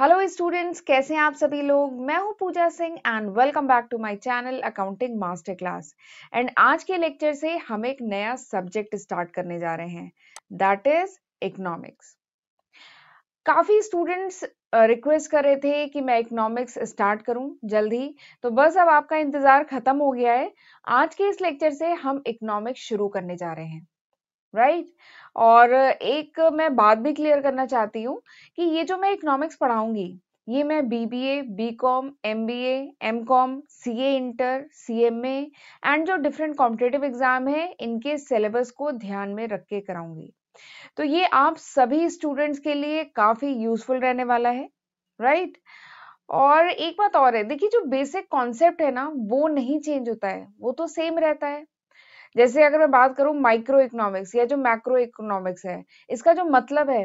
Hello students कैसे हैं आप सभी लोग मैं हूं Pooja Singh and welcome back to my channel accounting master class and आज के लेक्चर से हम एक नया सब्जेक्ट स्टार्ट करने जा रहे हैं दैट इज इकोनॉमिक्स काफी स्टूडेंट्स रिक्वेस्ट कर रहे थे कि मैं इकोनॉमिक्स स्टार्ट करूं जल्दी तो बस अब आपका इंतजार खत्म हो गया है आज के इस लेक्चर से हम इकोनॉमिक्स शुरू करने जा रहे हैं राइट right? और एक मैं बात भी क्लियर करना चाहती हूँ कि ये जो मैं इकोनॉमिक्स पढ़ाऊंगी ये मैं B B A B com M B M com C A inter C M A and जो डिफरेंट कॉम्पिटेटिव एग्जाम है इनके सिलेबस को ध्यान में रख के कराऊंगी तो ये आप सभी स्टूडेंट्स के लिए काफ़ी यूजफुल रहने वाला है राइट right? और एक बात और है देखिए जो बेसिक कॉन्सेप्ट है ना वो नहीं चेंज होता है वो तो सेम रहता है जैसे अगर मैं बात करूँ माइक्रो इकोनॉमिक्स या जो मैक्रो इकोनॉमिक्स है इसका जो मतलब है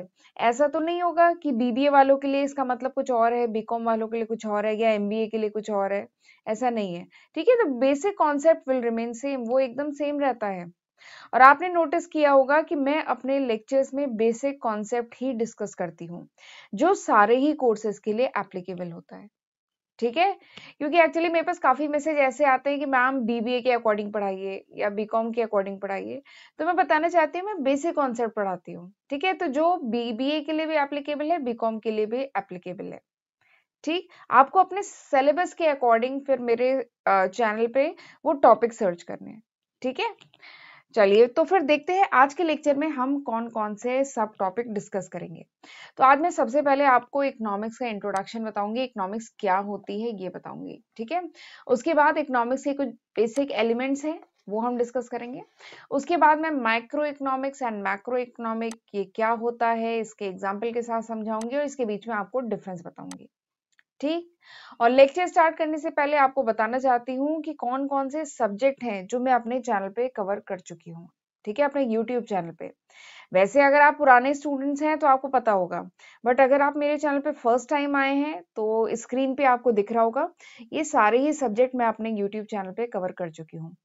ऐसा तो नहीं होगा कि बीबीए वालों के लिए इसका मतलब कुछ और है बीकॉम वालों के लिए कुछ और है या एमबीए के लिए कुछ और है ऐसा नहीं है ठीक है तो basic concept will remain same वो एकदम सेम रहता है और आपने नोटिस किया होगा कि मैं अपने लेक्चर्स में बेसिक कॉन्सेप्ट ही डिस्कस करती हूँ जो सारे ही कोर्सेज के लिए एप्लीकेबल होता है ठीक है क्योंकि एक्चुअली मेरे पास काफी मैसेज ऐसे आते हैं कि मैम बीबीए के अकॉर्डिंग पढ़ाइए या बीकॉम के अकॉर्डिंग पढ़ाइए तो मैं बताना चाहती हूँ मैं बेसिक कॉन्सेप्ट पढ़ाती हूँ ठीक है तो जो बीबीए के लिए भी एप्लीकेबल है बीकॉम के लिए भी एप्लीकेबल है ठीक आपको अपने सिलेबस के अकॉर्डिंग फिर मेरे चैनल पे वो टॉपिक सर्च करने हैं ठीक है थीके? चलिए तो फिर देखते हैं आज के लेक्चर में हम कौन कौन से सब टॉपिक डिस्कस करेंगे तो आज मैं सबसे पहले आपको इकोनॉमिक्स का इंट्रोडक्शन बताऊंगी इकोनॉमिक्स क्या होती है ये बताऊंगी ठीक है उसके बाद इकोनॉमिक्स के कुछ बेसिक एलिमेंट्स हैं वो हम डिस्कस करेंगे उसके बाद मैं micro economics and macroeconomic ये क्या होता है इसके एग्जाम्पल के साथ समझाऊंगी और इसके बीच में आपको डिफरेंस बताऊंगी ठीक और लेक्चर स्टार्ट करने से पहले आपको बताना चाहती हूँ कि कौन कौन से सब्जेक्ट हैं जो मैं अपने चैनल पे कवर कर चुकी हूँ ठीक है अपने यूट्यूब चैनल पे वैसे अगर आप पुराने स्टूडेंट्स हैं तो आपको पता होगा बट अगर आप मेरे चैनल पे फर्स्ट टाइम आए हैं तो स्क्रीन पे आपको दिख रहा होगा ये सारे ही सब्जेक्ट मैं अपने यूट्यूब चैनल पे कवर कर चुकी हूँ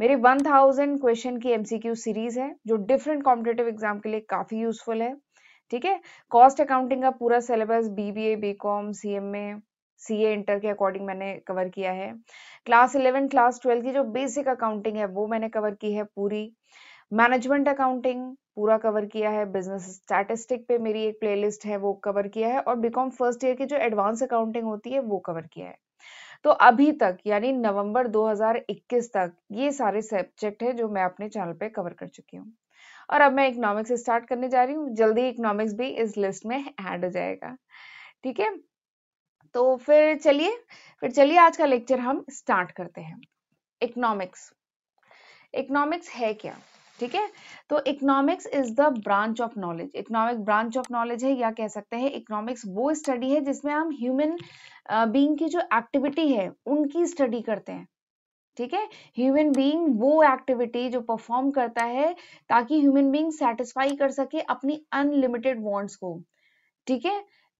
मेरे 1000 क्वेश्चन की एमसीक्यू सीरीज है जो डिफरेंट कॉम्पिटेटिव एग्जाम के लिए काफी यूजफुल है ठीक है कॉस्ट अकाउंटिंग का पूरा syllabus BBA BCom CMA CA inter के अकॉर्डिंग मैंने कवर किया है क्लास इलेवन क्लास ट्वेल्व की जो बेसिक अकाउंटिंग है वो मैंने कवर की है पूरी मैनेजमेंट अकाउंटिंग पूरा कवर किया है बिजनेस स्टैटिस्टिक पे मेरी एक प्लेलिस्ट है वो कवर किया है और बीकॉम फर्स्ट ईयर की जो एडवांस अकाउंटिंग होती है वो कवर किया है तो अभी तक यानी नवंबर 2021 तक ये सारे सब्जेक्ट है जो मैं अपने चैनल पे कवर कर चुकी हूँ और अब मैं इकोनॉमिक्स स्टार्ट करने जा रही हूँ जल्दी इकोनॉमिक्स भी इस लिस्ट में ऐड हो जाएगा ठीक है तो फिर चलिए फिर चलिए आज का लेक्चर हम स्टार्ट करते हैं इकोनॉमिक्स इकोनॉमिक्स है क्या ठीक है तो economics is the branch of knowledge economic branch of knowledge है या कह सकते हैं इकोनॉमिक्स वो स्टडी है जिसमें हम ह्यूमन बीइंग uh, की जो एक्टिविटी है उनकी स्टडी करते हैं ठीक है ह्यूमन बीइंग वो एक्टिविटी जो परफॉर्म करता है ताकि ह्यूमन बीइंग सेटिस्फाई कर सके अपनी अनलिमिटेड वॉन्ट्स को ठीक है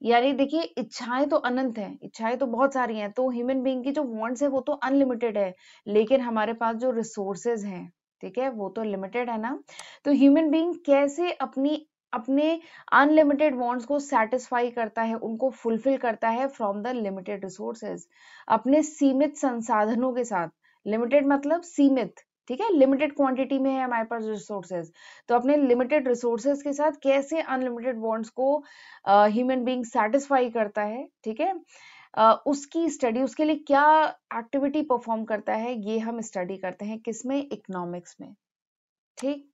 यानी देखिए इच्छाएं तो अनंत हैं इच्छाएं तो बहुत सारी हैं तो ह्यूमन बीइंग की जो वॉन्ट्स है वो तो अनलिमिटेड है लेकिन हमारे पास जो रिसोर्सेज हैं ठीक है वो तो लिमिटेड है ना तो ह्यूमन बीइंग कैसे अपनी अपने अनलिमिटेड वॉन्ट्स को सेटिस्फाई करता है उनको फुलफिल करता है फ्रॉम द लिमिटेड रिसोर्सेज अपने सीमित संसाधनों के साथ लिमिटेड मतलब सीमित ठीक है लिमिटेड क्वांटिटी में है हमारे पास रिसोर्सेज तो अपने लिमिटेड रिसोर्सेज के साथ कैसे अनलिमिटेड बॉन्ड्स को ह्यूमन बींग सेटिस्फाई करता है ठीक है Uh, उसकी स्टडी उसके लिए क्या एक्टिविटी परफॉर्म करता है ये हम स्टडी करते हैं किसमें इकोनॉमिक्स में ठीक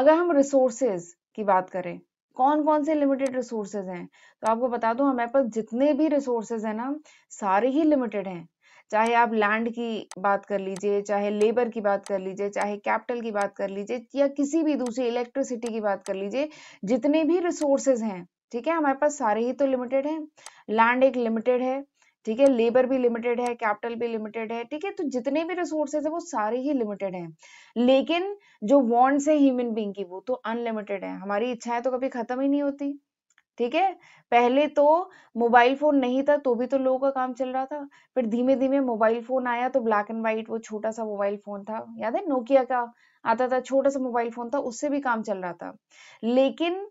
अगर हम रिसोर्सेज की बात करें कौन कौन से लिमिटेड रिसोर्सेज हैं तो आपको बता दूं हमारे पास जितने भी रिसोर्सेज हैं ना सारे ही लिमिटेड हैं चाहे आप लैंड की बात कर लीजिए चाहे लेबर की बात कर लीजिए चाहे कैपिटल की बात कर लीजिए या किसी भी दूसरी इलेक्ट्रिसिटी की बात कर लीजिए जितने भी रिसोर्सेज हैं ठीक है हमारे पास सारे ही तो लिमिटेड हैं लैंड एक लिमिटेड है ठीक है लेबर भी लिमिटेड है कैपिटल भी लिमिटेड है ठीक है तो जितने भी रिसोर्सेज है वो सारे ही लिमिटेड हैं लेकिन जो वॉन्ट्स है ह्यूमन बींग की वो तो अनलिमिटेड है हमारी इच्छाएं तो कभी खत्म ही नहीं होती ठीक है पहले तो मोबाइल फोन नहीं था तो भी तो लोगों का काम चल रहा था फिर धीमे धीमे मोबाइल फोन आया तो ब्लैक एंड व्हाइट वो छोटा सा मोबाइल फोन था याद है नोकिया का आता था छोटा सा मोबाइल फोन था उससे भी काम चल रहा था लेकिन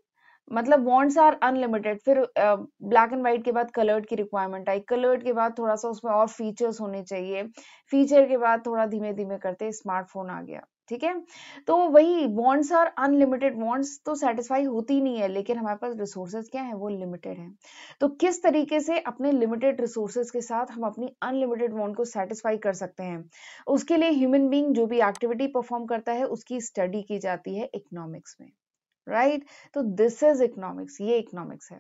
मतलब वॉन्ट्स आर अनलिमिटेड फिर ब्लैक एंड वाइट के बाद कलर्ड की रिक्वायरमेंट आई कलर्ड के बाद थोड़ा सा उसमें और फीचर्स होने चाहिए फीचर के बाद थोड़ा धीमे धीमे करते स्मार्टफोन आ गया ठीक है तो वही वॉन्ट्स आर अनलिमिटेड वॉन्ट्स तो सेटिस्फाई होती नहीं है लेकिन हमारे पास रिसोर्सेज क्या है वो लिमिटेड है तो किस तरीके से अपने लिमिटेड रिसोर्सेज के साथ हम अपनी अनलिमिटेड वॉन्ट को सेटिस्फाई कर सकते हैं उसके लिए ह्यूमन बींग जो भी एक्टिविटी परफॉर्म करता है उसकी स्टडी की जाती है इकोनॉमिक्स में राइट तो दिस इज इकोनॉमिक्स ये इकोनॉमिक्स है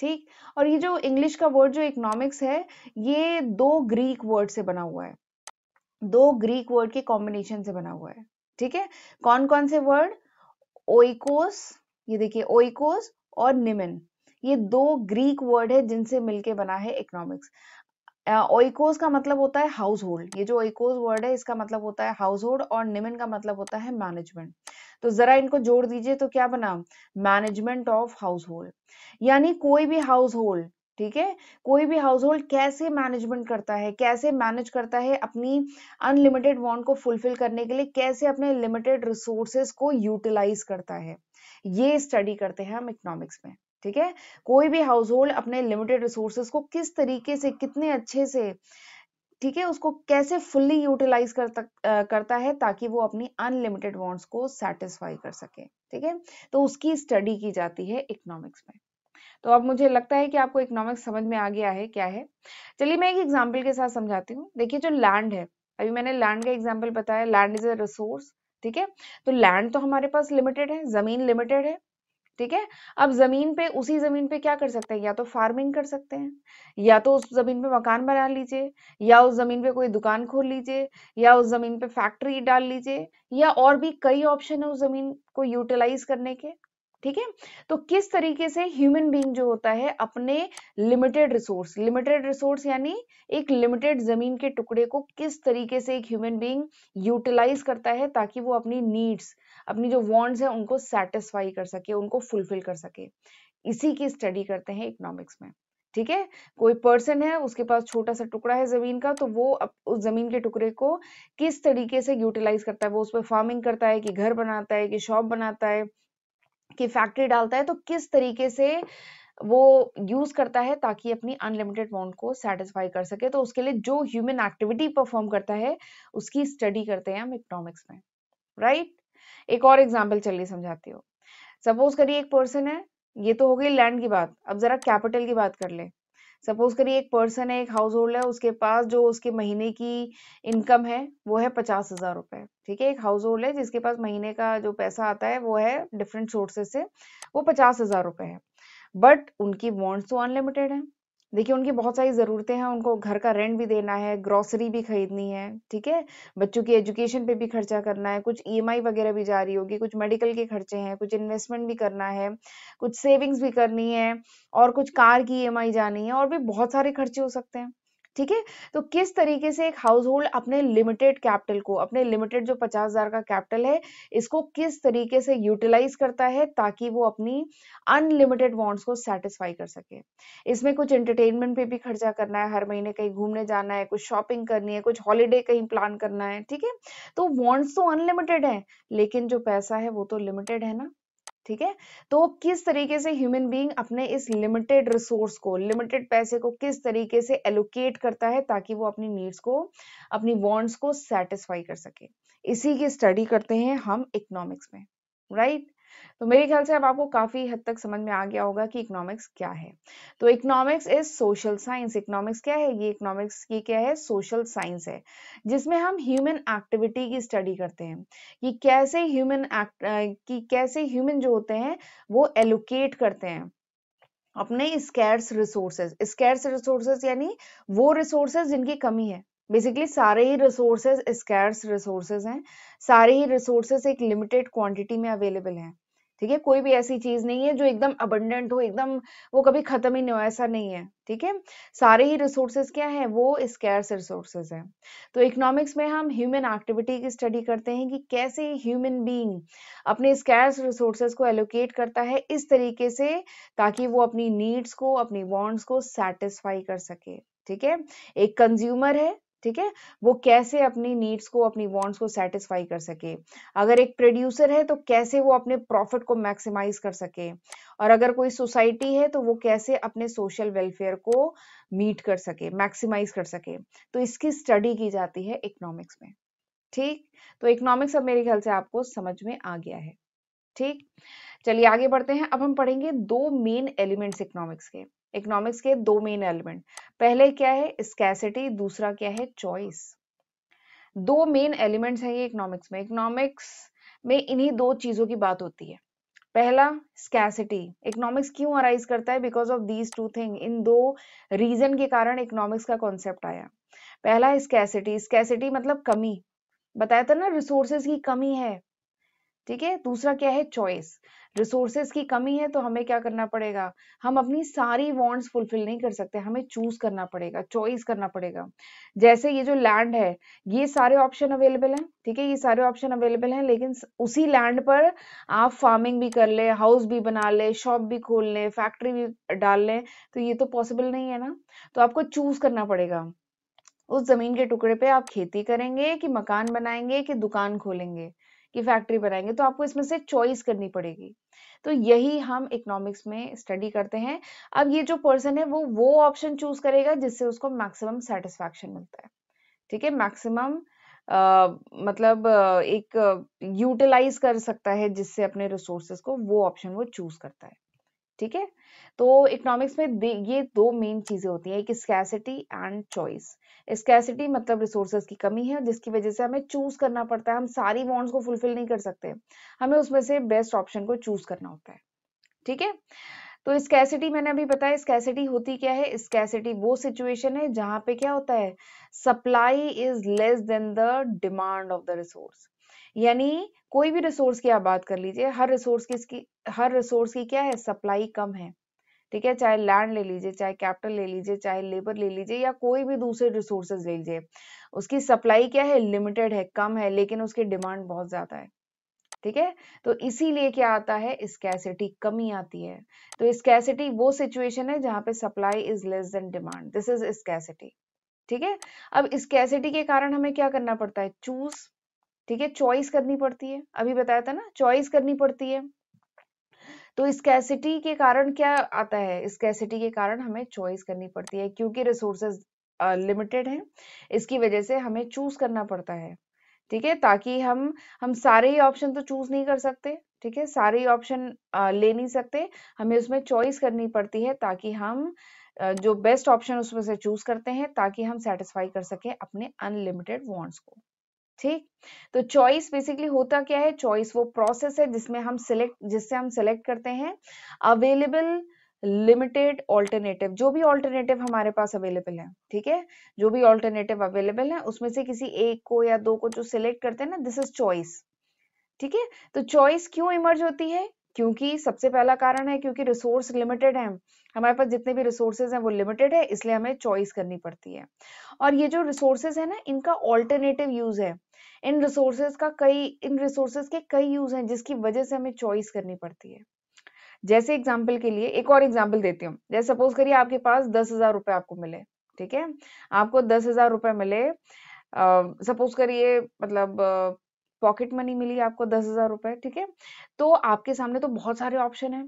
ठीक और ये जो इंग्लिश का वर्ड जो इकोनॉमिक्स है ये दो ग्रीक वर्ड से बना हुआ है दो ग्रीक वर्ड के कॉम्बिनेशन से बना हुआ है ठीक है कौन कौन से वर्ड ओइकोस ये देखिए ओइकोस और निमिन ये दो ग्रीक वर्ड है जिनसे मिलके बना है इकोनॉमिक्स ओइकोस का मतलब होता है हाउस होल्ड ये जो ओइकोस वर्ड है इसका मतलब होता है हाउस होल्ड और निमिन का मतलब होता है मैनेजमेंट तो जरा इनको जोड़ दीजिए तो क्या बना मैनेजमेंट ऑफ हाउस होल्ड यानी कोई भी हाउस होल्ड ठीक है कोई भी हाउस होल्ड कैसे मैनेजमेंट करता है कैसे मैनेज करता है अपनी अनलिमिटेड वॉन्ट को फुलफिल करने के लिए कैसे अपने लिमिटेड रिसोर्सेस को यूटिलाइज करता है ये स्टडी करते हैं हम इकोनॉमिक्स में ठीक है कोई भी हाउस होल्ड अपने लिमिटेड रिसोर्सेस को किस तरीके से कितने अच्छे से ठीक है उसको कैसे फुल्ली यूटिलाइज करता करता है ताकि वो अपनी अनलिमिटेड वांट्स को सेटिस्फाई कर सके ठीक है तो उसकी स्टडी की जाती है इकोनॉमिक्स में तो अब मुझे लगता है कि आपको इकोनॉमिक्स समझ में आ गया है क्या है चलिए मैं एक एग्जाम्पल के साथ समझाती हूँ देखिए जो लैंड है अभी मैंने लैंड का एग्जाम्पल बताया लैंड इज अ रिसोर्स ठीक है तो लैंड तो हमारे पास लिमिटेड है जमीन लिमिटेड है ठीक है अब जमीन पे उसी जमीन पे क्या कर सकते हैं या तो फार्मिंग कर सकते हैं या तो उस जमीन पे मकान बना लीजिए या उस जमीन पे कोई दुकान खोल लीजिए या उस जमीन पे फैक्ट्री डाल लीजिए या और भी कई ऑप्शन है उस जमीन को यूटिलाइज करने के ठीक है तो किस तरीके से ह्यूमन बींग जो होता है अपने लिमिटेड रिसोर्स लिमिटेड रिसोर्स यानी एक लिमिटेड जमीन के टुकड़े को किस तरीके से एक ह्यूमन बींग यूटिलाइज करता है ताकि वो अपनी नीड्स अपनी जो वॉन्ट्स हैं उनको सेटिस्फाई कर सके उनको फुलफिल कर सके इसी की स्टडी करते हैं इकोनॉमिक्स में ठीक है कोई पर्सन है उसके पास छोटा सा टुकड़ा है जमीन का तो वो अप, उस जमीन के टुकड़े को किस तरीके से यूटिलाइज करता है वो उस पर फार्मिंग करता है कि घर बनाता है कि शॉप बनाता है कि फैक्ट्री डालता है तो किस तरीके से वो यूज करता है ताकि अपनी अनलिमिटेड अमाउंट को सेटिस्फाई कर सके तो उसके लिए जो ह्यूमन एक्टिविटी परफॉर्म करता है उसकी स्टडी करते हैं हम इकोनॉमिक्स में राइट right? एक और एग्जाम्पल चलिए समझाती हो सपोज करिए एक पर्सन है ये तो हो गई लैंड की बात अब जरा कैपिटल की बात कर ले सपोज करिए एक पर्सन है एक हाउस होल्ड है उसके पास जो उसके महीने की इनकम है वो है पचास हजार रुपए ठीक है एक हाउस होल्ड है जिसके पास महीने का जो पैसा आता है वो है डिफरेंट सोर्सेस से वो पचास हजार रुपए है बट उनकी बॉन्ड्स तो अनलिमिटेड है देखिए उनकी बहुत सारी ज़रूरतें हैं उनको घर का रेंट भी देना है ग्रोसरी भी खरीदनी है ठीक है बच्चों की एजुकेशन पे भी खर्चा करना है कुछ ईएमआई e वगैरह भी जा रही होगी कुछ मेडिकल के खर्चे हैं कुछ इन्वेस्टमेंट भी करना है कुछ सेविंग्स भी करनी है और कुछ कार की ईएमआई e जानी है और भी बहुत सारे खर्चे हो सकते हैं ठीक है तो किस तरीके से एक हाउस होल्ड अपने लिमिटेड कैपिटल को अपने लिमिटेड जो पचास हजार का कैपिटल है इसको किस तरीके से यूटिलाइज करता है ताकि वो अपनी अनलिमिटेड वॉन्ट्स को सेटिस्फाई कर सके इसमें कुछ एंटरटेनमेंट पे भी खर्चा करना है हर महीने कहीं घूमने जाना है कुछ शॉपिंग करनी है कुछ हॉलीडे कहीं प्लान करना है ठीक है तो वॉन्ट्स तो अनलिमिटेड है लेकिन जो पैसा है वो तो लिमिटेड है ना ठीक है तो किस तरीके से ह्यूमन बीइंग अपने इस लिमिटेड रिसोर्स को लिमिटेड पैसे को किस तरीके से एलोकेट करता है ताकि वो अपनी नीड्स को अपनी वॉन्ट्स को सेटिस्फाई कर सके इसी की स्टडी करते हैं हम इकोनॉमिक्स में राइट right? तो मेरे ख्याल से अब आपको काफ़ी हद तक समझ में आ गया होगा कि इकोनॉमिक्स क्या है तो economics is social science economics क्या है ये इकोनॉमिक्स की क्या है सोशल साइंस है जिसमें हम ह्यूमन एक्टिविटी की स्टडी करते हैं कि कैसे ह्यूमन एक्ट कि कैसे ह्यूमन जो होते हैं वो एलोकेट करते हैं अपने स्कैर्स रिसोर्सेज स्कैर्स रिसोर्सेज यानी वो रिसोर्सेज जिनकी कमी है बेसिकली सारे ही रिसोर्सेज स्कैर्स रिसोर्सेज हैं सारे ही रिसोर्सेज एक लिमिटेड क्वांटिटी में अवेलेबल हैं ठीक है कोई भी ऐसी चीज नहीं है जो एकदम अबंडेंट हो एकदम वो कभी खत्म ही नहीं हो ऐसा नहीं है ठीक है सारे ही रिसोर्सेज क्या है वो स्कैर्स रिसोर्सेज है तो इकोनॉमिक्स में हम ह्यूमन एक्टिविटी की स्टडी करते हैं कि कैसे ह्यूमन बीइंग अपने स्कैर्स रिसोर्सेज को एलोकेट करता है इस तरीके से ताकि वो अपनी नीड्स को अपनी वॉन्ट्स को सेटिस्फाई कर सके ठीक है एक कंज्यूमर है ठीक है वो कैसे अपनी नीड्स को अपनी वांट्स को सेटिस्फाई कर सके अगर एक प्रोड्यूसर है तो कैसे वो अपने प्रॉफिट को मैक्सिमाइज कर सके और अगर कोई सोसाइटी है तो वो कैसे अपने सोशल वेलफेयर को मीट कर सके मैक्सिमाइज कर सके तो इसकी स्टडी की जाती है इकोनॉमिक्स में ठीक तो इकोनॉमिक्स अब मेरे ख्याल से आपको समझ में आ गया है ठीक चलिए आगे बढ़ते हैं अब हम पढ़ेंगे दो मेन एलिमेंट्स इकोनॉमिक्स के इकोनॉमिक्स के दो मेन एलिमेंट पहले क्या है स्कैसिटी दूसरा क्या है चॉइस दो मेन एलिमेंट्स हैं ये इकोनॉमिक्स में इकोनॉमिक्स में इन्हीं दो चीजों की बात होती है पहला स्कैसिटी इकोनॉमिक्स क्यों अराइज करता है because of these two thing इन दो रीजन के कारण इकोनॉमिक्स का कॉन्सेप्ट आया पहला स्कैसिटी स्कैसिटी मतलब कमी बताया था ना रिसोर्सेज की कमी है ठीक है दूसरा क्या है चॉइस रिसोर्सेज की कमी है तो हमें क्या करना पड़ेगा हम अपनी सारी वॉन्ट्स फुलफिल नहीं कर सकते हमें चूज करना पड़ेगा चॉइस करना पड़ेगा जैसे ये जो लैंड है ये सारे ऑप्शन अवेलेबल हैं ठीक है ये सारे ऑप्शन अवेलेबल हैं लेकिन उसी लैंड पर आप फार्मिंग भी कर ले हाउस भी बना ले शॉप भी खोल लें फैक्ट्री भी डाल लें तो ये तो पॉसिबल नहीं है ना तो आपको चूज करना पड़ेगा उस जमीन के टुकड़े पे आप खेती करेंगे कि मकान बनाएंगे कि दुकान खोलेंगे की फैक्ट्री बनाएंगे तो आपको इसमें से चॉइस करनी पड़ेगी तो यही हम इकोनॉमिक्स में स्टडी करते हैं अब ये जो पर्सन है वो वो ऑप्शन चूज करेगा जिससे उसको मैक्सिमम सेटिस्फैक्शन मिलता है ठीक है मैक्सिमम मतलब एक यूटिलाइज कर सकता है जिससे अपने रिसोर्सेज को वो ऑप्शन वो चूज करता है ठीक है तो इकोनॉमिक्स में ये दो मेन चीजें होती हैं एक स्कैसिटी एंड चॉइस स्कैसिटी मतलब रिसोर्सेज की कमी है जिसकी वजह से हमें चूज करना पड़ता है हम सारी वांट्स को फुलफिल नहीं कर सकते हमें उसमें से बेस्ट ऑप्शन को चूज करना होता है ठीक है तो स्कैसिटी मैंने अभी बताया स्कैसिटी होती क्या है स्कैसिटी वो सिचुएशन है जहां पे क्या होता है supply is less than the demand of the resource यानी कोई भी रिसोर्स की आप बात कर लीजिए हर रिसोर्स की इसकी हर रिसोर्स की क्या है सप्लाई कम है ठीक है चाहे लैंड ले लीजिए चाहे कैपिटल ले लीजिए चाहे लेबर ले लीजिए या कोई भी दूसरे रिसोर्सेज ले लीजिए उसकी सप्लाई क्या है लिमिटेड है कम है लेकिन उसकी डिमांड बहुत ज्यादा है ठीक है तो इसीलिए क्या आता है स्कैसिटी कमी आती है तो स्कैसिटी वो सिचुएशन है जहां पे supply is less than demand this is scarcity ठीक है अब स्कैसिटी के कारण हमें क्या करना पड़ता है चूज ठीक है चॉइस करनी पड़ती है अभी बताया था ना चॉइस करनी पड़ती है तो स्कैसिटी के कारण क्या आता है स्कैसिटी के कारण हमें चॉइस करनी पड़ती है क्योंकि रिसोर्सेज लिमिटेड हैं इसकी वजह से हमें चूज करना पड़ता है ठीक है ताकि हम हम सारे ही ऑप्शन तो चूज नहीं कर सकते ठीक है सारे ही ऑप्शन ले नहीं सकते हमें उसमें चॉइस करनी पड़ती है ताकि हम जो बेस्ट ऑप्शन उसमें से चूज करते हैं ताकि हम सेटिस्फाई कर सकें अपने अनलिमिटेड वांट्स को ठीक तो चॉइस बेसिकली होता क्या है चॉइस वो प्रोसेस है जिसमें हम सिलेक्ट जिससे हम सिलेक्ट करते हैं अवेलेबल लिमिटेड ऑल्टरनेटिव जो भी ऑल्टरनेटिव हमारे पास अवेलेबल है ठीक है जो भी ऑल्टरनेटिव अवेलेबल है उसमें से किसी एक को या दो को जो सिलेक्ट करते हैं ना दिस इज चॉइस ठीक है तो चॉइस क्यों इमर्ज होती है क्योंकि सबसे पहला कारण है क्योंकि रिसोर्स लिमिटेड है हमारे पास जितने भी रिसोर्सेज हैं वो लिमिटेड है इसलिए हमें चॉइस करनी पड़ती है और ये जो रिसोर्सेज है ना इनका ऑल्टरनेटिव यूज है इन रिसोर्सेज का कई इन रिसोर्सेज के कई यूज हैं जिसकी वजह से हमें चॉइस करनी पड़ती है जैसे एग्जाम्पल के लिए एक और एग्जाम्पल देती हूँ जैसे सपोज करिए आपके पास दस हजार रुपए आपको मिले ठीक है आपको दस हजार रुपए मिले सपोज करिए मतलब uh, पॉकेट मनी मिली आपको दस हजार रुपए ठीक है तो आपके सामने तो बहुत सारे ऑप्शन है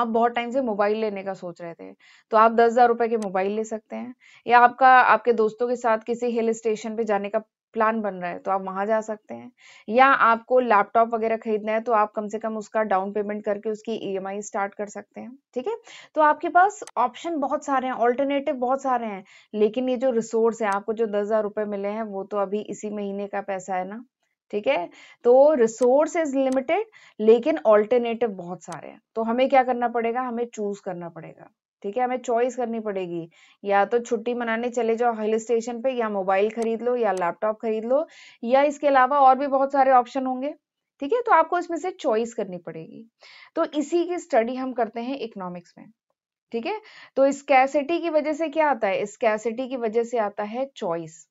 आप बहुत टाइम से मोबाइल लेने का सोच रहे थे तो आप दस हजार रुपए के मोबाइल ले सकते हैं या आपका आपके दोस्तों के साथ किसी हिल स्टेशन पे जाने का प्लान बन रहा है तो आप वहां जा सकते हैं या आपको लैपटॉप वगैरह खरीदना है तो आप कम से कम उसका डाउन पेमेंट करके उसकी ईएमआई स्टार्ट कर सकते हैं ठीक है तो आपके पास ऑप्शन बहुत सारे हैं ऑल्टरनेटिव बहुत सारे हैं लेकिन ये जो रिसोर्स है आपको जो दस हजार रुपए मिले हैं वो तो अभी इसी महीने का पैसा है ना ठीक है तो रिसोर्स इज लिमिटेड लेकिन ऑल्टरनेटिव बहुत सारे हैं तो हमें क्या करना पड़ेगा हमें चूज करना पड़ेगा ठीक है हमें चॉइस करनी पड़ेगी या तो छुट्टी मनाने चले जाओ हिल स्टेशन पे या मोबाइल खरीद लो या लैपटॉप खरीद लो या इसके अलावा और भी बहुत सारे ऑप्शन होंगे ठीक है तो आपको इसमें से चॉइस करनी पड़ेगी तो इसी की स्टडी हम करते हैं इकोनॉमिक्स में ठीक है तो स्कैसिटी की वजह से क्या आता है स्कैसिटी की वजह से आता है चॉइस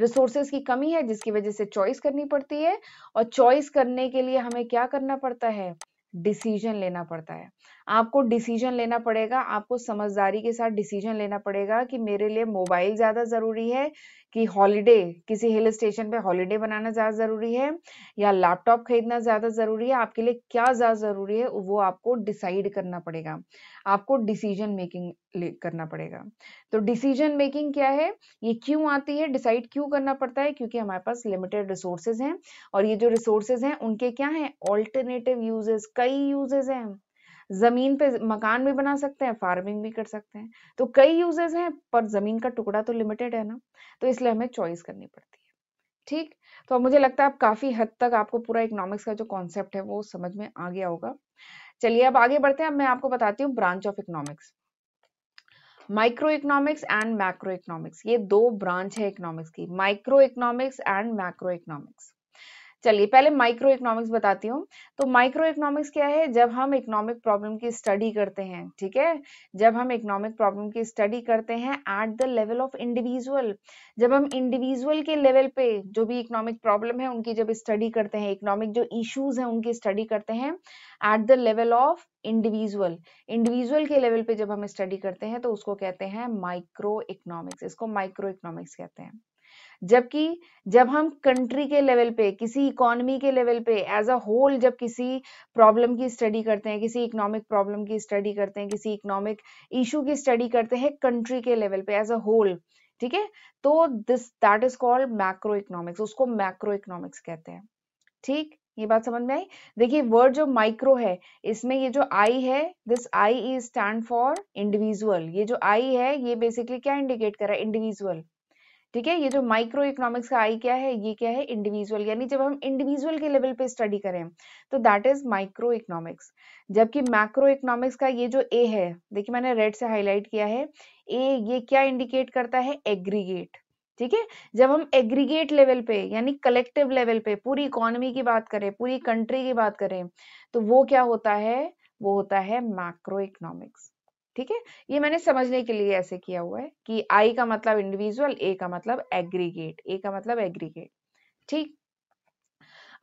रिसोर्सेज की कमी है जिसकी वजह से चॉइस करनी पड़ती है और चॉइस करने के लिए हमें क्या करना पड़ता है डिसीजन लेना पड़ता है आपको डिसीजन लेना पड़ेगा आपको समझदारी के साथ डिसीजन लेना पड़ेगा कि मेरे लिए मोबाइल ज़्यादा ज़रूरी है कि हॉलीडे किसी हिल स्टेशन पे हॉलीडे बनाना ज़्यादा ज़रूरी है या लैपटॉप खरीदना ज़्यादा ज़रूरी है आपके लिए क्या ज़्यादा ज़रूरी है वो आपको डिसाइड करना पड़ेगा आपको डिसीजन मेकिंग करना पड़ेगा तो डिसीजन मेकिंग क्या है ये क्यों आती है डिसाइड क्यों करना पड़ता है क्योंकि हमारे पास लिमिटेड रिसोर्सेज हैं और ये जो रिसोर्सेज हैं उनके क्या हैं ऑल्टरनेटिव यूजेस कई यूजेस हैं जमीन पे मकान भी बना सकते हैं फार्मिंग भी कर सकते हैं तो कई यूजेस हैं पर जमीन का टुकड़ा तो लिमिटेड है ना तो इसलिए हमें चॉइस करनी पड़ती है ठीक तो मुझे लगता है आप काफी हद तक आपको पूरा इकोनॉमिक्स का जो कॉन्सेप्ट है वो समझ में आ गया होगा चलिए अब आगे बढ़ते हैं अब मैं आपको बताती हूँ branch of economics micro economics and macro macroeconomics ये दो ब्रांच है इकोनॉमिक्स की micro economics and macro macroeconomics चलिए पहले माइक्रो इकोनॉमिक्स बताती हूँ तो माइक्रो इकोनॉमिक्स क्या है जब हम इकोनॉमिक प्रॉब्लम की स्टडी करते हैं ठीक है जब हम इकोनॉमिक प्रॉब्लम की स्टडी करते हैं at the level of individual जब हम इंडिविजुअल के लेवल पे जो भी इकोनॉमिक प्रॉब्लम है उनकी जब स्टडी करते हैं इकोनॉमिक जो इश्यूज हैं उनकी स्टडी करते हैं at the level of individual individual के लेवल पे जब हम स्टडी करते हैं तो उसको कहते हैं माइक्रो इकोनॉमिक्स इसको माइक्रो इकोनॉमिक्स कहते हैं जबकि जब हम कंट्री के लेवल पे किसी इकोनॉमी के लेवल पे एज अ होल जब किसी प्रॉब्लम की स्टडी करते हैं किसी इकोनॉमिक प्रॉब्लम की स्टडी करते हैं किसी इकोनॉमिक इशू की स्टडी करते हैं कंट्री के लेवल पे एज अ होल ठीक है तो this that is called macro economics उसको मैक्रो इकोनॉमिक्स कहते हैं ठीक ये बात समझ में आई देखिए वर्ड जो माइक्रो है इसमें ये जो आई है this I is stand for individual ये जो आई है ये बेसिकली क्या इंडिकेट कर रहा है इंडिविजुअल ठीक है ये जो माइक्रो इकोनॉमिक्स का आई क्या है ये क्या है इंडिविजुअल यानी जब हम इंडिविजुअल के लेवल पे स्टडी करें तो दैट इज माइक्रो इकोनॉमिक्स जबकि मैक्रो इकोनॉमिक्स का ये जो ए है देखिए मैंने रेड से हाईलाइट किया है ए ये क्या इंडिकेट करता है एग्रीगेट ठीक है जब हम एग्रीगेट लेवल पे यानी कलेक्टिव लेवल पे पूरी इकोनॉमी की बात करें पूरी कंट्री की बात करें तो वो क्या होता है वो होता है मैक्रो इकोनॉमिक्स ठीक है ये मैंने समझने के लिए ऐसे किया हुआ है कि आई का मतलब इंडिविजुअल ए का मतलब एग्रीगेट ए का मतलब एग्रीगेट ठीक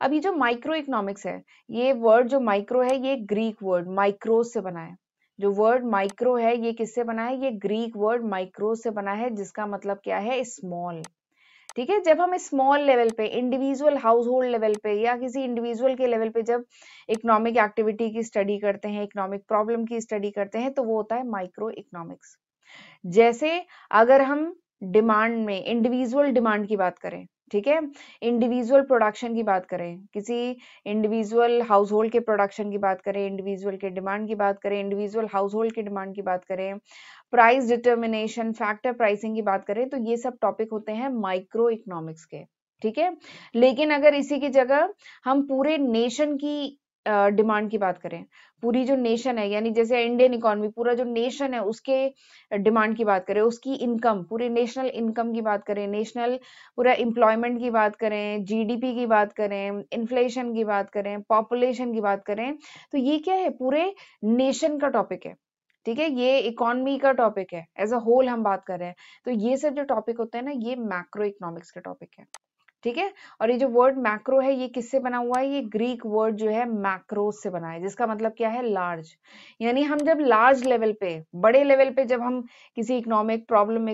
अब ये जो माइक्रो इकोनॉमिक्स है ये वर्ड जो माइक्रो है ये ग्रीक वर्ड माइक्रोस से बना है जो वर्ड माइक्रो है ये किससे बना है ये ग्रीक वर्ड माइक्रो से बना है जिसका मतलब क्या है स्मॉल ठीक है जब हम स्मॉल लेवल पे इंडिविजुअल हाउस होल्ड लेवल पे या किसी इंडिविजुअल के लेवल पे जब इकोनॉमिक एक्टिविटी की स्टडी करते हैं इकोनॉमिक प्रॉब्लम की स्टडी करते हैं तो वो होता है माइक्रो इकोनॉमिक्स जैसे अगर हम डिमांड में इंडिविजुअल डिमांड की बात करें ठीक है इंडिविजुअल प्रोडक्शन की बात करें किसी इंडिविजुअल हाउस होल्ड के प्रोडक्शन की बात करें इंडिविजुअल के डिमांड की बात करें इंडिविजुअल हाउस होल्ड की डिमांड की बात करें प्राइस डिटर्मिनेशन फैक्टर प्राइसिंग की बात करें तो ये सब टॉपिक होते हैं माइक्रो इकोनॉमिक्स के ठीक है लेकिन अगर इसी की जगह हम पूरे नेशन की डिमांड uh, की बात करें पूरी जो नेशन है यानी जैसे इंडियन इकोनॉमी पूरा जो नेशन है उसके डिमांड की बात करें उसकी इनकम पूरी नेशनल इनकम की बात करें नेशनल पूरा एम्प्लॉयमेंट की बात करें जीडीपी की बात करें इन्फ्लेशन की बात करें पॉपुलेशन की बात करें तो ये क्या है पूरे नेशन का टॉपिक है ठीक है ये इकोनॉमी का टॉपिक है एज अ होल हम बात कर रहे हैं तो ये सब जो टॉपिक होते हैं ना ये मैक्रो इकोनॉमिक्स के टॉपिक है ठीक है और ये जो वर्ड मैक्रो है ये किससे बना हुआ है ये ग्रीक वर्ड जो है मैक्रोस से बना है जिसका मतलब क्या है लार्ज यानी हम जब लार्ज लेवल पे बड़े लेवल पे जब हम किसी इकोनॉमिक प्रॉब्लम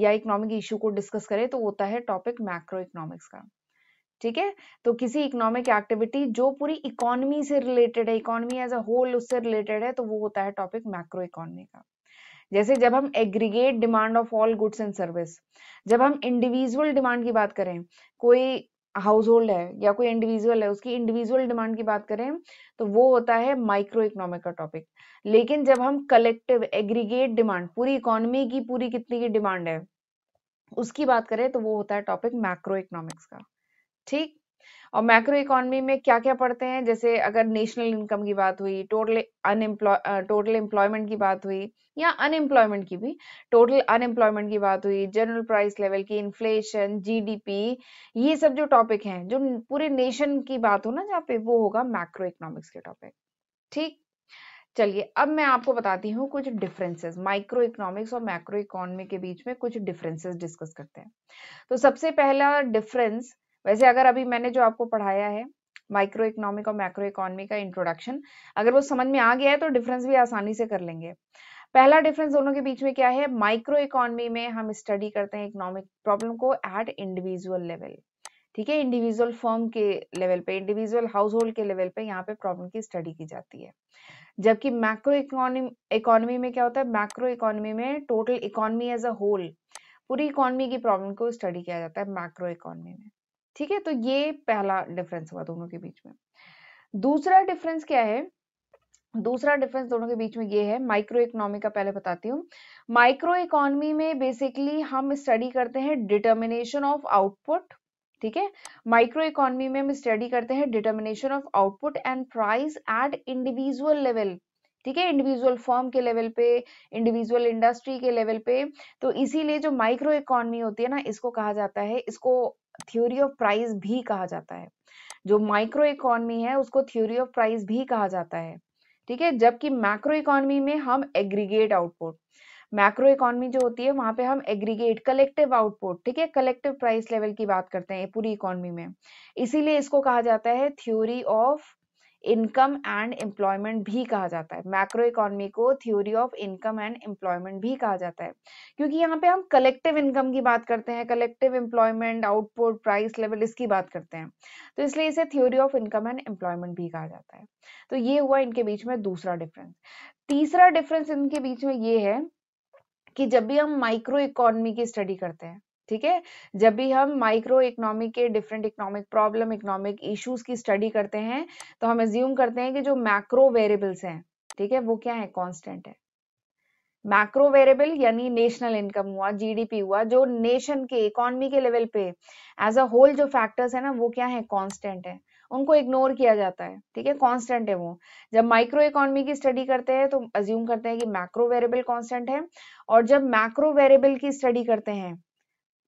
या इकोनॉमिक इश्यू को डिस्कस करें तो होता है टॉपिक मैक्रो इकोनॉमिक्स का ठीक है तो किसी इकोनॉमिक एक्टिविटी जो पूरी इकोनॉमी से रिलेटेड है इकोनॉमी एज अ होल उससे रिलेटेड है तो वो होता है टॉपिक मैक्रो इकोनॉमी का जैसे जब हम aggregate demand of all goods and service जब हम इंडिविजुअल डिमांड की बात करें कोई हाउस होल्ड है या कोई इंडिविजुअल है उसकी इंडिविजुअल डिमांड की बात करें तो वो होता है माइक्रो इकोनॉमिक का टॉपिक लेकिन जब हम कलेक्टिव एग्रीगेट डिमांड पूरी इकोनॉमी की पूरी कितनी की डिमांड है उसकी बात करें तो वो होता है टॉपिक मैक्रो इकोनॉमिक्स का ठीक और मैक्रो इकोनॉमी में क्या क्या पढ़ते हैं जैसे अगर नेशनल इनकम की बात हुई टोटल अनएम्प्लॉय टोटल एम्प्लॉयमेंट की बात हुई या अनएम्प्लॉयमेंट की भी टोटल अनएम्प्लॉयमेंट की बात हुई जनरल प्राइस लेवल की इन्फ्लेशन जीडीपी ये सब जो टॉपिक हैं जो पूरे नेशन की बात हो ना जहाँ पे वो होगा मैक्रो इकोनॉमिक्स के टॉपिक ठीक चलिए अब मैं आपको बताती हूँ कुछ डिफरेंसेस माइक्रो इकोनॉमिक्स और मैक्रो इकोनॉमी के बीच में कुछ डिफरेंसेस डिस्कस करते हैं तो सबसे पहला डिफरेंस वैसे अगर अभी मैंने जो आपको पढ़ाया है माइक्रो इकोनॉमिक और मैक्रो इकोनॉमी का इंट्रोडक्शन अगर वो समझ में आ गया है तो डिफरेंस भी आसानी से कर लेंगे पहला डिफरेंस दोनों के बीच में क्या है माइक्रो इकोनॉमी में हम स्टडी करते हैं इकोनॉमिक प्रॉब्लम को एट इंडिविजुअल लेवल ठीक है इंडिविजुअल फर्म के लेवल पे इंडिविजुअल हाउस होल्ड के लेवल पे यहाँ पे प्रॉब्लम की स्टडी की जाती है जबकि मैक्रो इकोनॉमी इकोनॉमी में क्या होता है मैक्रो इकोनॉमी में total economy as a whole पूरी इकोनॉमी की प्रॉब्लम को स्टडी किया जाता है मैक्रो इकोनॉमी में ठीक है तो ये पहला डिफरेंस हुआ दोनों के बीच में दूसरा डिफरेंस क्या है दूसरा डिफरेंस दोनों के बीच में ये है माइक्रो इकोनॉमी का पहले बताती हूँ माइक्रो इकोनॉमी में बेसिकली हम स्टडी करते हैं डिटर्मिनेशन ऑफ आउटपुट ठीक है माइक्रो इकोनॉमी में हम स्टडी करते हैं determination of output and price at individual level ठीक है इंडिविजुअल फॉर्म के लेवल पे इंडिविजुअल इंडस्ट्री के लेवल पे तो इसीलिए जो माइक्रो इकोनॉमी होती है ना इसको कहा जाता है इसको थ्योरी ऑफ प्राइस भी कहा जाता है जो माइक्रो इकोनॉमी है उसको थ्योरी ऑफ प्राइस भी कहा जाता है ठीक है जबकि मैक्रो इकोनॉमी में हम एग्रीगेट आउटपुट मैक्रो इकोनॉमी जो होती है वहां पे हम एग्रीगेट कलेक्टिव आउटपुट ठीक है कलेक्टिव प्राइस लेवल की बात करते हैं पूरी इकोनॉमी में इसीलिए इसको कहा जाता है theory of income and employment भी कहा जाता है मैक्रो इकोनॉमी को theory of income and employment भी कहा जाता है क्योंकि यहाँ पे हम कलेक्टिव इनकम की बात करते हैं collective employment output price level इसकी बात करते हैं तो इसलिए इसे theory of income and employment भी कहा जाता है तो ये हुआ इनके बीच में दूसरा डिफरेंस तीसरा डिफरेंस इनके बीच में ये है कि जब भी हम माइक्रो इकोनॉमी की स्टडी करते हैं ठीक है जब भी हम माइक्रो इकोनॉमिक के different economic problem economic issues की स्टडी करते हैं तो हम एज्यूम करते हैं कि जो मैक्रो वेरिएबल्स हैं ठीक है वो क्या है कांस्टेंट है मैक्रो वेरिएबल यानी नेशनल इनकम हुआ जीडीपी हुआ जो नेशन के इकोनॉमी के लेवल पे एज अ होल जो फैक्टर्स है ना वो क्या है कॉन्स्टेंट है उनको इग्नोर किया जाता है ठीक है कांस्टेंट है वो जब माइक्रो इकोनॉमी की स्टडी करते हैं तो अज्यूम करते हैं कि मैक्रो वेरिएबल कांस्टेंट है और जब मैक्रो वेरिएबल की स्टडी करते हैं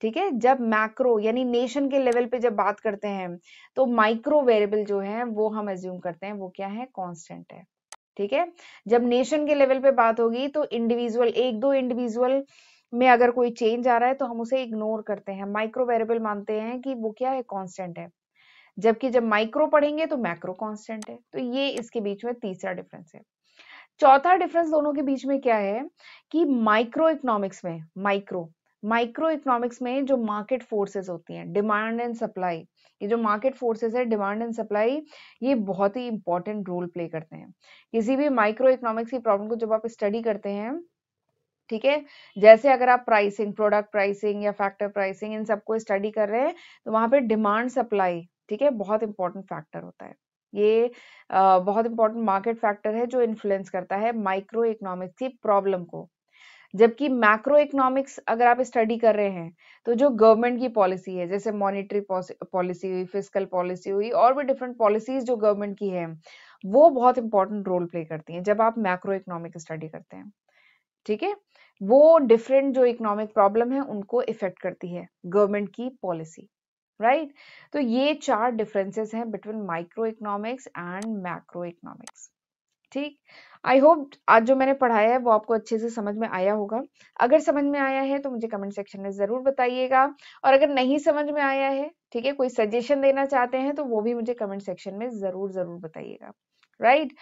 ठीक है जब मैक्रो यानी नेशन के लेवल पे जब बात करते हैं तो माइक्रो वेरिएबल जो है वो हम एज्यूम करते हैं वो क्या है कांस्टेंट है ठीक है जब नेशन के लेवल पे बात होगी तो इंडिविजुअल एक दो इंडिविजुअल में अगर कोई चेंज आ रहा है तो हम उसे इग्नोर करते हैं माइक्रो वेरिएबल मानते हैं कि वो क्या है कॉन्स्टेंट है जबकि जब माइक्रो पढ़ेंगे तो मैक्रो कॉन्स्टेंट है तो ये इसके बीच में तीसरा डिफरेंस है चौथा डिफरेंस दोनों के बीच में क्या है कि माइक्रो इकोनॉमिक्स में माइक्रो माइक्रो इकोनॉमिक्स में जो मार्केट फोर्सेस होती हैं डिमांड एंड सप्लाई ये जो मार्केट फोर्सेस है डिमांड एंड सप्लाई ये बहुत ही इंपॉर्टेंट रोल प्ले करते हैं किसी भी माइक्रो इकोनॉमिक्स की प्रॉब्लम को जब आप स्टडी करते हैं ठीक है जैसे अगर आप प्राइसिंग प्रोडक्ट प्राइसिंग या फैक्टर प्राइसिंग इन सबको स्टडी कर रहे हैं तो वहां पे डिमांड सप्लाई ठीक है बहुत इंपॉर्टेंट फैक्टर होता है ये बहुत इंपॉर्टेंट मार्केट फैक्टर है जो इन्फ्लुएंस करता है माइक्रो इकोनॉमिक्स की प्रॉब्लम को जबकि मैक्रो इकोनॉमिक्स अगर आप स्टडी कर रहे हैं तो जो गवर्नमेंट की पॉलिसी है जैसे मॉनिटरी पॉलिसी हुई फिजिकल पॉलिसी हुई और भी डिफरेंट पॉलिसीज जो गवर्नमेंट की है वो बहुत इंपॉर्टेंट रोल प्ले करती हैं जब आप मैक्रो इकोनॉमिक स्टडी करते हैं ठीक है वो डिफरेंट जो इकोनॉमिक प्रॉब्लम है उनको इफेक्ट करती है गवर्नमेंट की पॉलिसी राइट right? तो ये चार डिफरेंसेस हैं between micro economics and macro economics ठीक आई होप आज जो मैंने पढ़ाया है वो आपको अच्छे से समझ में आया होगा अगर समझ में आया है तो मुझे कमेंट सेक्शन में ज़रूर बताइएगा और अगर नहीं समझ में आया है ठीक है कोई सजेशन देना चाहते हैं तो वो भी मुझे कमेंट सेक्शन में ज़रूर ज़रूर बताइएगा राइट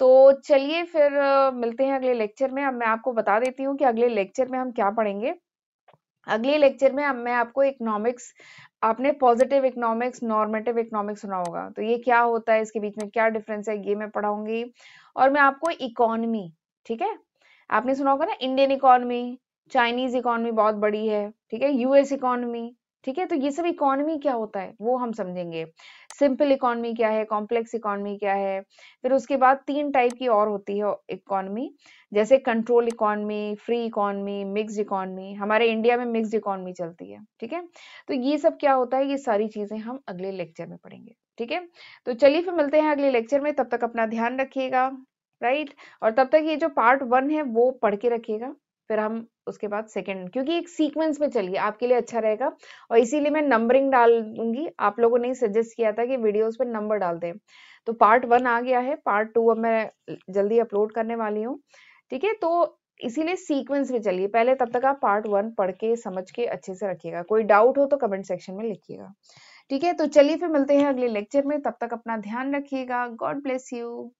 तो चलिए फिर मिलते हैं अगले लेक्चर में अब मैं आपको बता देती हूँ कि अगले लेक्चर में हम क्या पढ़ेंगे अगले लेक्चर में अब मैं आपको इकोनॉमिक्स आपने पॉजिटिव इकोनॉमिक्स नॉर्मेटिव इकोनॉमिक्स सुना होगा तो ये क्या होता है इसके बीच में क्या डिफरेंस है ये मैं पढ़ाऊंगी और मैं आपको इकोनॉमी ठीक है आपने सुना होगा ना इंडियन इकोनॉमी चाइनीज इकोनॉमी बहुत बड़ी है ठीक है यूएस इकोनॉमी ठीक है तो ये सब इकोनॉमी क्या होता है वो हम समझेंगे सिंपल इकोनॉमी क्या है कॉम्प्लेक्स इकोनॉमी क्या है फिर उसके बाद तीन टाइप की और होती है इकोनॉमी जैसे control economy free economy mixed economy हमारे इंडिया में मिक्स्ड इकोनॉमी चलती है ठीक है तो ये सब क्या होता है ये सारी चीजें हम अगले लेक्चर में पढ़ेंगे ठीक है तो चलिए फिर मिलते हैं अगले लेक्चर में तब तक अपना ध्यान रखिएगा राइट और तब तक ये जो पार्ट वन है वो पढ़ के रखिएगा फिर हम उसके बाद सेकेंड क्योंकि एक सीक्वेंस में चलिए आपके लिए अच्छा रहेगा और इसीलिए मैं नंबरिंग डाल दूंगी आप लोगों ने सजेस्ट किया था कि वीडियोस पर नंबर डाल दें तो पार्ट वन आ गया है पार्ट टू अब मैं जल्दी अपलोड करने वाली हूँ ठीक है तो इसीलिए सीक्वेंस में चलिए पहले तब तक आप पार्ट वन पढ़ के समझ के अच्छे से रखिएगा कोई डाउट हो तो कमेंट सेक्शन में लिखिएगा ठीक है तो चलिए फिर मिलते हैं अगले लेक्चर में तब तक अपना ध्यान रखिएगा गॉड ब्लेस यू